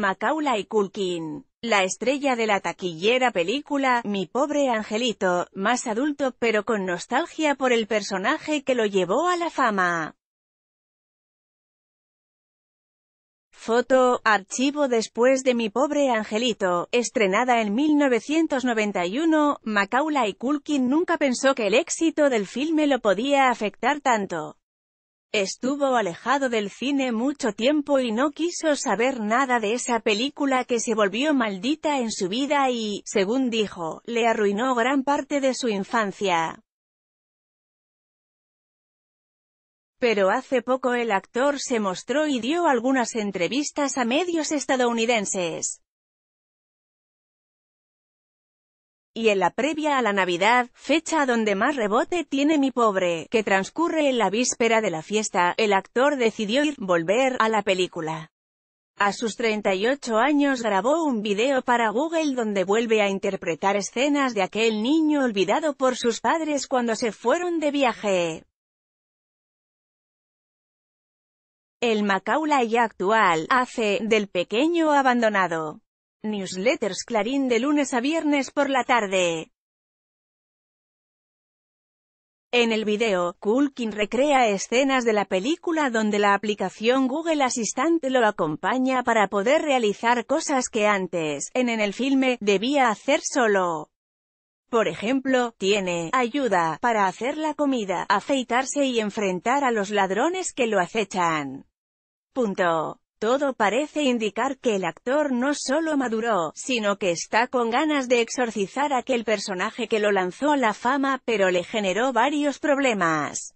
Macaulay Culkin. La estrella de la taquillera película, Mi pobre angelito, más adulto pero con nostalgia por el personaje que lo llevó a la fama. Foto, archivo después de Mi pobre angelito, estrenada en 1991, Macaulay Culkin nunca pensó que el éxito del filme lo podía afectar tanto. Estuvo alejado del cine mucho tiempo y no quiso saber nada de esa película que se volvió maldita en su vida y, según dijo, le arruinó gran parte de su infancia. Pero hace poco el actor se mostró y dio algunas entrevistas a medios estadounidenses. Y en la previa a la Navidad, fecha donde más rebote tiene mi pobre, que transcurre en la víspera de la fiesta, el actor decidió ir, volver, a la película. A sus 38 años grabó un video para Google donde vuelve a interpretar escenas de aquel niño olvidado por sus padres cuando se fueron de viaje. El Macaulay actual, hace, del pequeño abandonado. Newsletters Clarín de lunes a viernes por la tarde. En el video, Kulkin recrea escenas de la película donde la aplicación Google Assistant lo acompaña para poder realizar cosas que antes, en, en el filme, debía hacer solo. Por ejemplo, tiene ayuda para hacer la comida, afeitarse y enfrentar a los ladrones que lo acechan. Punto. Todo parece indicar que el actor no solo maduró, sino que está con ganas de exorcizar aquel personaje que lo lanzó a la fama pero le generó varios problemas.